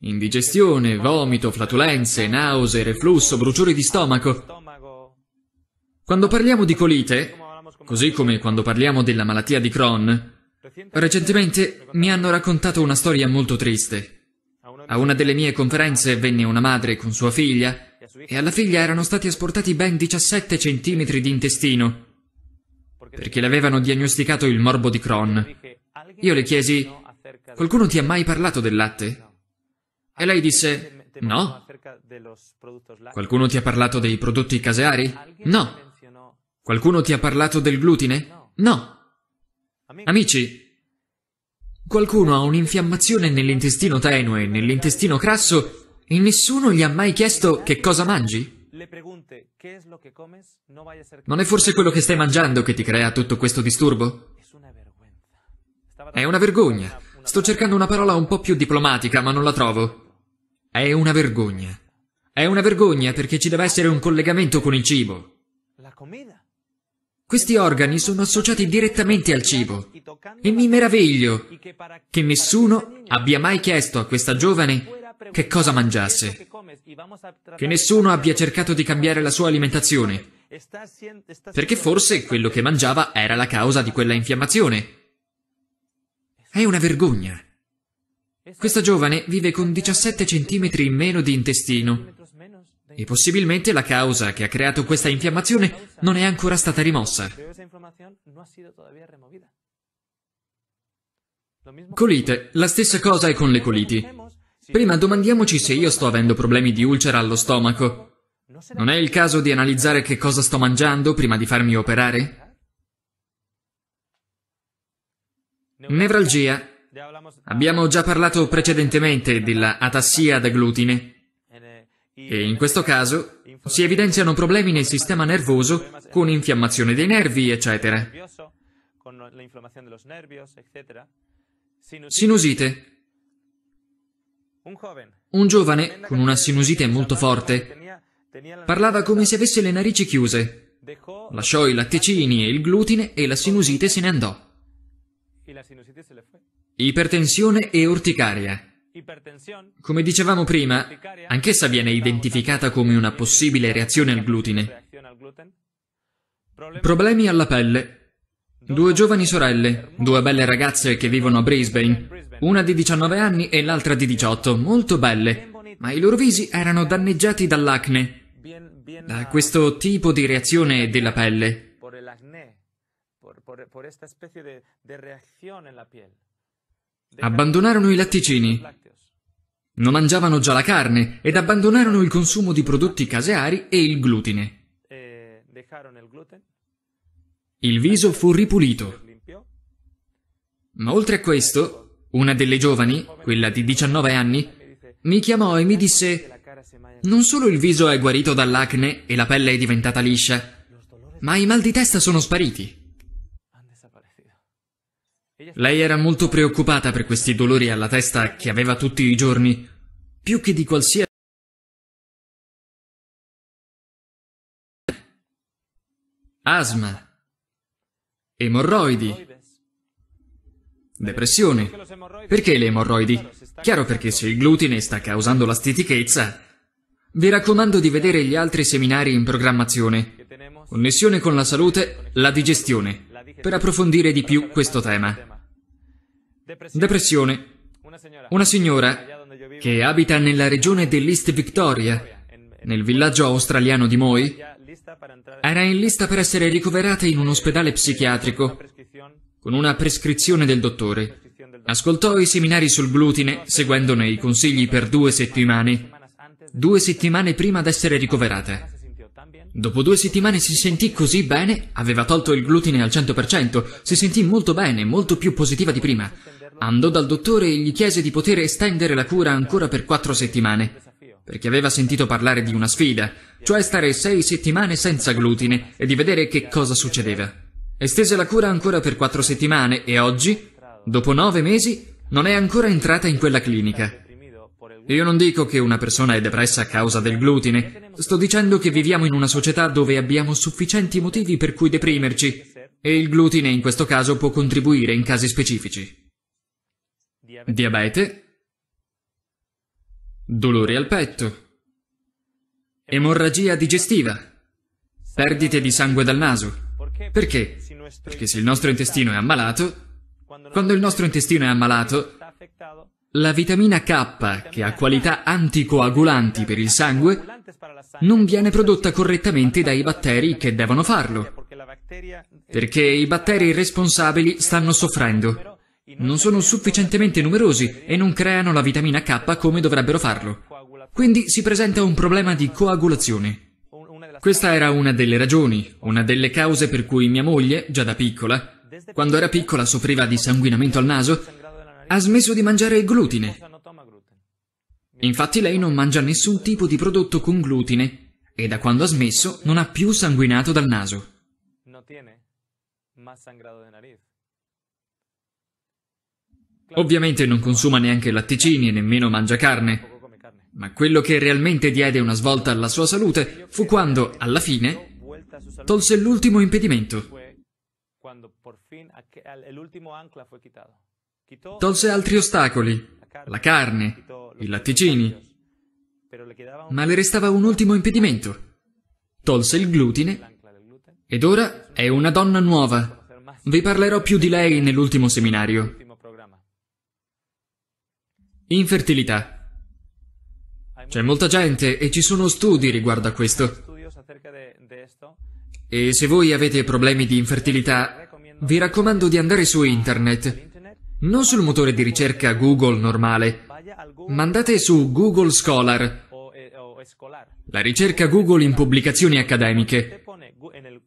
Indigestione, vomito, flatulenze, nausea, reflusso, bruciore di stomaco. Quando parliamo di colite, così come quando parliamo della malattia di Crohn, recentemente mi hanno raccontato una storia molto triste. A una delle mie conferenze venne una madre con sua figlia e alla figlia erano stati asportati ben 17 centimetri di intestino perché le avevano diagnosticato il morbo di Crohn. Io le chiesi, qualcuno ti ha mai parlato del latte? E lei disse, no. Qualcuno ti ha parlato dei prodotti caseari? No. Qualcuno ti ha parlato del glutine? No. Amici, Qualcuno ha un'infiammazione nell'intestino tenue e nell'intestino crasso e nessuno gli ha mai chiesto che cosa mangi? Non è forse quello che stai mangiando che ti crea tutto questo disturbo? È una vergogna. Sto cercando una parola un po' più diplomatica, ma non la trovo. È una vergogna. È una vergogna perché ci deve essere un collegamento con il cibo. La comida. Questi organi sono associati direttamente al cibo e mi meraviglio che nessuno abbia mai chiesto a questa giovane che cosa mangiasse, che nessuno abbia cercato di cambiare la sua alimentazione, perché forse quello che mangiava era la causa di quella infiammazione. È una vergogna. Questa giovane vive con 17 centimetri in meno di intestino e possibilmente la causa che ha creato questa infiammazione non è ancora stata rimossa. Colite, la stessa cosa è con le coliti. Prima domandiamoci se io sto avendo problemi di ulcera allo stomaco. Non è il caso di analizzare che cosa sto mangiando prima di farmi operare? Nevralgia. Abbiamo già parlato precedentemente della atassia da glutine. E in questo caso si evidenziano problemi nel sistema nervoso con infiammazione dei nervi, eccetera. Sinusite. Un giovane con una sinusite molto forte parlava come se avesse le narici chiuse. Lasciò i latticini e il glutine e la sinusite se ne andò. Ipertensione e orticaria. Come dicevamo prima, anch'essa viene identificata come una possibile reazione al glutine. Problemi alla pelle. Due giovani sorelle, due belle ragazze che vivono a Brisbane, una di 19 anni e l'altra di 18, molto belle, ma i loro visi erano danneggiati dall'acne, da questo tipo di reazione della pelle. Abbandonarono i latticini, non mangiavano già la carne ed abbandonarono il consumo di prodotti caseari e il glutine. Il viso fu ripulito. Ma oltre a questo, una delle giovani, quella di 19 anni, mi chiamò e mi disse non solo il viso è guarito dall'acne e la pelle è diventata liscia, ma i mal di testa sono spariti. Lei era molto preoccupata per questi dolori alla testa che aveva tutti i giorni, più che di qualsiasi. Asma, emorroidi, depressione. Perché le emorroidi? Chiaro perché se il glutine sta causando la stitichezza. Vi raccomando di vedere gli altri seminari in programmazione. Connessione con la salute, la digestione per approfondire di più questo tema. Depressione. Una signora che abita nella regione dell'East Victoria, nel villaggio australiano di Moi, era in lista per essere ricoverata in un ospedale psichiatrico con una prescrizione del dottore. Ascoltò i seminari sul glutine, seguendone i consigli per due settimane, due settimane prima d'essere ricoverata. Dopo due settimane si sentì così bene, aveva tolto il glutine al 100%, si sentì molto bene, molto più positiva di prima. Andò dal dottore e gli chiese di poter estendere la cura ancora per quattro settimane, perché aveva sentito parlare di una sfida, cioè stare sei settimane senza glutine e di vedere che cosa succedeva. Estese la cura ancora per quattro settimane e oggi, dopo nove mesi, non è ancora entrata in quella clinica. Io non dico che una persona è depressa a causa del glutine, sto dicendo che viviamo in una società dove abbiamo sufficienti motivi per cui deprimerci e il glutine in questo caso può contribuire in casi specifici. Diabete, dolori al petto, emorragia digestiva, perdite di sangue dal naso. Perché? Perché se il nostro intestino è ammalato, quando il nostro intestino è ammalato, la vitamina K, che ha qualità anticoagulanti per il sangue, non viene prodotta correttamente dai batteri che devono farlo, perché i batteri responsabili stanno soffrendo. Non sono sufficientemente numerosi e non creano la vitamina K come dovrebbero farlo. Quindi si presenta un problema di coagulazione. Questa era una delle ragioni, una delle cause per cui mia moglie, già da piccola, quando era piccola soffriva di sanguinamento al naso ha smesso di mangiare il glutine. Infatti lei non mangia nessun tipo di prodotto con glutine e da quando ha smesso non ha più sanguinato dal naso. Ovviamente non consuma neanche latticini e nemmeno mangia carne, ma quello che realmente diede una svolta alla sua salute fu quando, alla fine, tolse l'ultimo impedimento. Quando l'ultimo ancla fu quitato. Tolse altri ostacoli, la carne, i latticini, ma le restava un ultimo impedimento. Tolse il glutine ed ora è una donna nuova. Vi parlerò più di lei nell'ultimo seminario. Infertilità. C'è molta gente e ci sono studi riguardo a questo. E se voi avete problemi di infertilità, vi raccomando di andare su internet non sul motore di ricerca Google normale, ma andate su Google Scholar. La ricerca Google in pubblicazioni accademiche.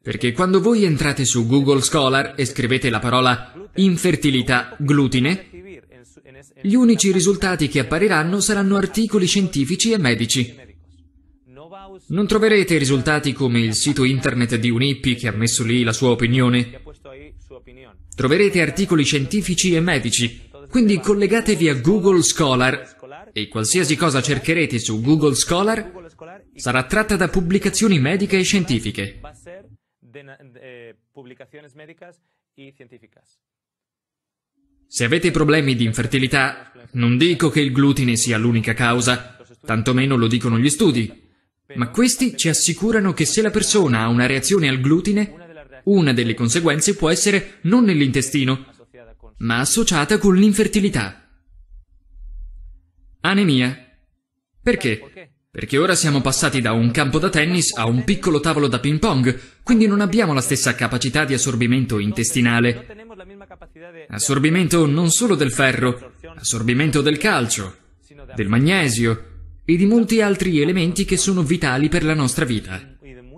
Perché quando voi entrate su Google Scholar e scrivete la parola infertilità glutine, gli unici risultati che appariranno saranno articoli scientifici e medici. Non troverete risultati come il sito internet di un hippie che ha messo lì la sua opinione, Troverete articoli scientifici e medici, quindi collegatevi a Google Scholar e qualsiasi cosa cercherete su Google Scholar sarà tratta da pubblicazioni mediche e scientifiche. Eh, se avete problemi di infertilità, non dico che il glutine sia l'unica causa, tantomeno lo dicono gli studi, ma questi ci assicurano che se la persona ha una reazione al glutine, una delle conseguenze può essere non nell'intestino, ma associata con l'infertilità. Anemia. Perché? Perché ora siamo passati da un campo da tennis a un piccolo tavolo da ping pong, quindi non abbiamo la stessa capacità di assorbimento intestinale. Assorbimento non solo del ferro, assorbimento del calcio, del magnesio e di molti altri elementi che sono vitali per la nostra vita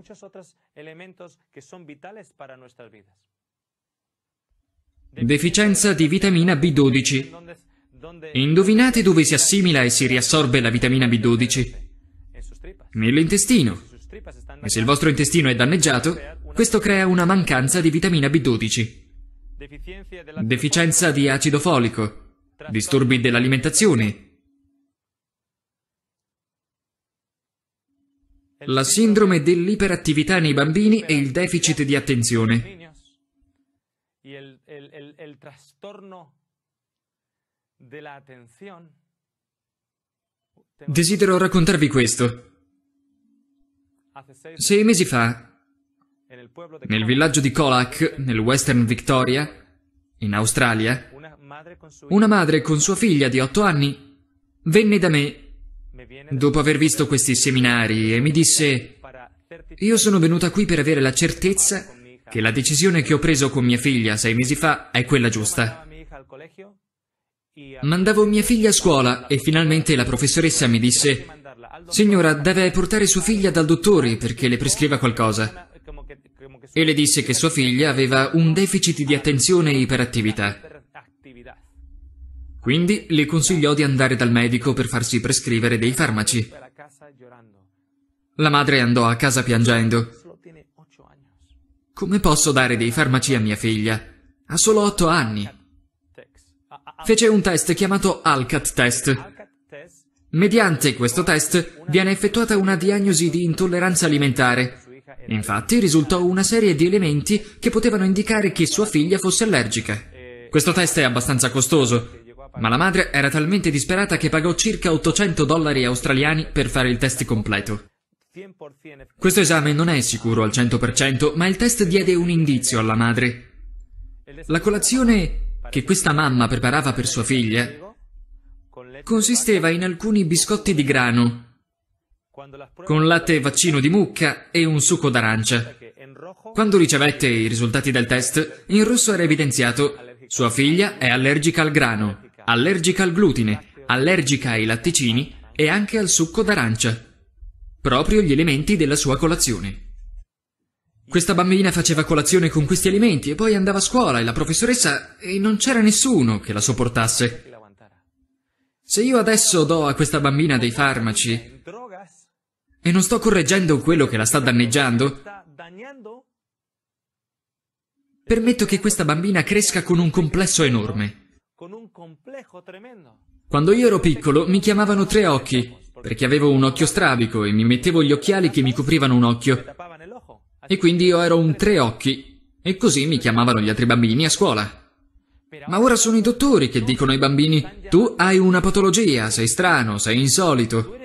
muchos otros elementos que son vitales para nuestras vidas. Deficienza di vitamina B12. Indovinate dove si assimila e si riassorbe la vitamina B12? Nell'intestino. E se il vostro intestino è danneggiato, questo crea una mancanza di vitamina B12. Deficienza di acido folico, disturbi dell'alimentazione, la sindrome dell'iperattività nei bambini e il deficit di attenzione. Desidero raccontarvi questo. Sei mesi fa, nel villaggio di Colac, nel Western Victoria, in Australia, una madre con sua figlia di otto anni venne da me dopo aver visto questi seminari e mi disse, io sono venuta qui per avere la certezza che la decisione che ho preso con mia figlia sei mesi fa è quella giusta. Mandavo mia figlia a scuola e finalmente la professoressa mi disse, signora deve portare sua figlia dal dottore perché le prescriva qualcosa. E le disse che sua figlia aveva un deficit di attenzione e iperattività. Quindi le consigliò di andare dal medico per farsi prescrivere dei farmaci. La madre andò a casa piangendo. Come posso dare dei farmaci a mia figlia? Ha solo otto anni. Fece un test chiamato Alcat test. Mediante questo test viene effettuata una diagnosi di intolleranza alimentare. Infatti risultò una serie di elementi che potevano indicare che sua figlia fosse allergica. Questo test è abbastanza costoso, ma la madre era talmente disperata che pagò circa 800 dollari australiani per fare il test completo. Questo esame non è sicuro al 100%, ma il test diede un indizio alla madre. La colazione che questa mamma preparava per sua figlia consisteva in alcuni biscotti di grano con latte vaccino di mucca e un succo d'arancia. Quando ricevette i risultati del test, in rosso era evidenziato sua figlia è allergica al grano allergica al glutine, allergica ai latticini e anche al succo d'arancia, proprio gli elementi della sua colazione. Questa bambina faceva colazione con questi alimenti e poi andava a scuola e la professoressa e non c'era nessuno che la sopportasse. Se io adesso do a questa bambina dei farmaci e non sto correggendo quello che la sta danneggiando, permetto che questa bambina cresca con un complesso enorme. Quando io ero piccolo mi chiamavano tre occhi, perché avevo un occhio strabico e mi mettevo gli occhiali che mi coprivano un occhio. E quindi io ero un tre occhi, e così mi chiamavano gli altri bambini a scuola. Ma ora sono i dottori che dicono ai bambini, tu hai una patologia, sei strano, sei insolito.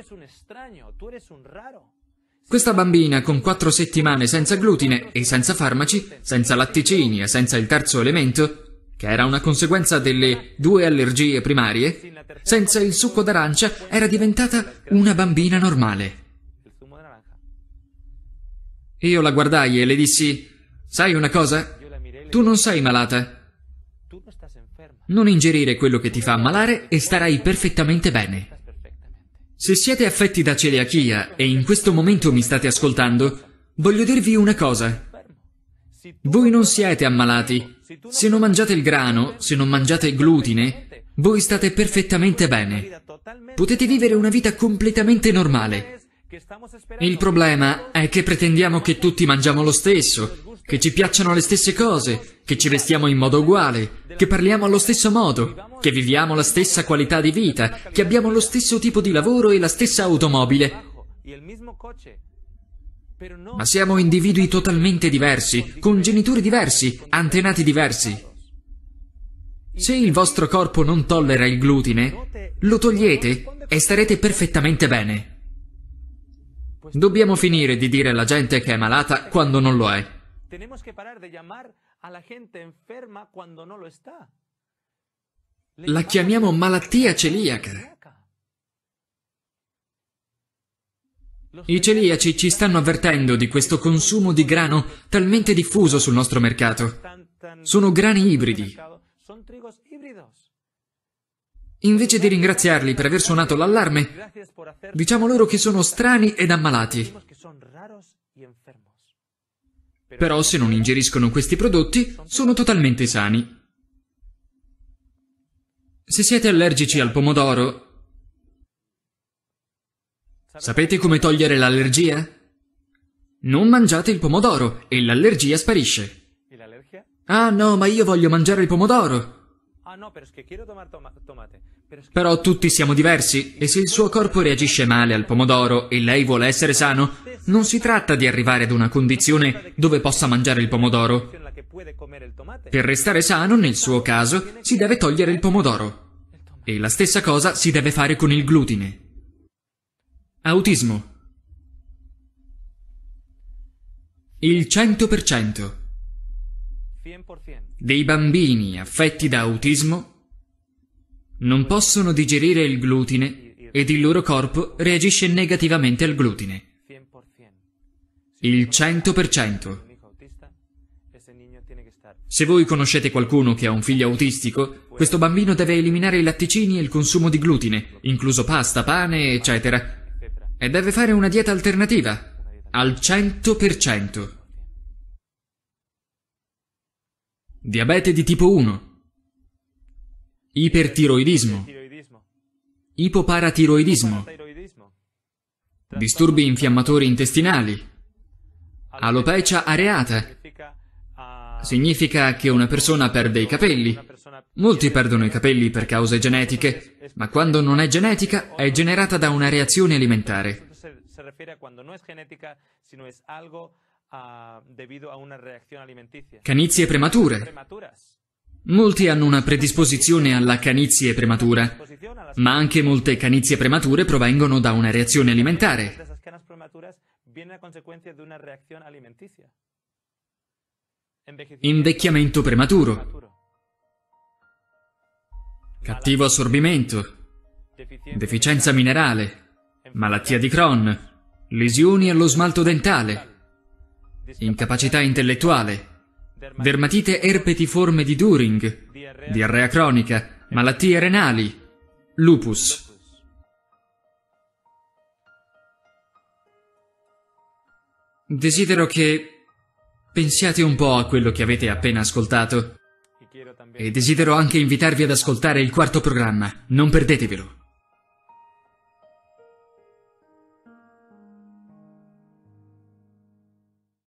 Questa bambina con quattro settimane senza glutine e senza farmaci, senza latticini e senza il terzo elemento, che era una conseguenza delle due allergie primarie, senza il succo d'arancia era diventata una bambina normale. Io la guardai e le dissi, sai una cosa? Tu non sei malata. Non ingerire quello che ti fa ammalare e starai perfettamente bene. Se siete affetti da celiachia e in questo momento mi state ascoltando, voglio dirvi una cosa. Voi non siete ammalati, se non mangiate il grano, se non mangiate il glutine, voi state perfettamente bene. Potete vivere una vita completamente normale. Il problema è che pretendiamo che tutti mangiamo lo stesso, che ci piacciono le stesse cose, che ci vestiamo in modo uguale, che parliamo allo stesso modo, che viviamo la stessa qualità di vita, che abbiamo lo stesso tipo di lavoro e la stessa automobile. Ma siamo individui totalmente diversi, con genitori diversi, antenati diversi. Se il vostro corpo non tollera il glutine, lo togliete e starete perfettamente bene. Dobbiamo finire di dire alla gente che è malata quando non lo è. La chiamiamo malattia celiaca. I celiaci ci stanno avvertendo di questo consumo di grano talmente diffuso sul nostro mercato. Sono grani ibridi. Invece di ringraziarli per aver suonato l'allarme, diciamo loro che sono strani ed ammalati. Però se non ingeriscono questi prodotti, sono totalmente sani. Se siete allergici al pomodoro, Sapete come togliere l'allergia? Non mangiate il pomodoro e l'allergia sparisce. Ah no, ma io voglio mangiare il pomodoro. Ah, Però tutti siamo diversi e se il suo corpo reagisce male al pomodoro e lei vuole essere sano, non si tratta di arrivare ad una condizione dove possa mangiare il pomodoro. Per restare sano, nel suo caso, si deve togliere il pomodoro. E la stessa cosa si deve fare con il glutine. Autismo. Il 100% dei bambini affetti da autismo non possono digerire il glutine ed il loro corpo reagisce negativamente al glutine. Il 100%. Se voi conoscete qualcuno che ha un figlio autistico, questo bambino deve eliminare i latticini e il consumo di glutine, incluso pasta, pane, eccetera, e deve fare una dieta alternativa. Al 100%. Diabete di tipo 1. Ipertiroidismo. Ipoparatiroidismo. Disturbi infiammatori intestinali. Alopecia areata. Significa che una persona perde i capelli, Molti perdono i capelli per cause genetiche, ma quando non è genetica è generata da una reazione alimentare. Ah, canizie premature. Molti hanno una predisposizione alla canizie prematura, ma anche molte canizie premature provengono da una reazione alimentare. Invecchiamento prematuro cattivo assorbimento, deficienza minerale, malattia di Crohn, lesioni allo smalto dentale, incapacità intellettuale, dermatite erpetiforme di During, diarrea cronica, malattie renali, lupus. Desidero che pensiate un po' a quello che avete appena ascoltato. E desidero anche invitarvi ad ascoltare il quarto programma, non perdetevelo.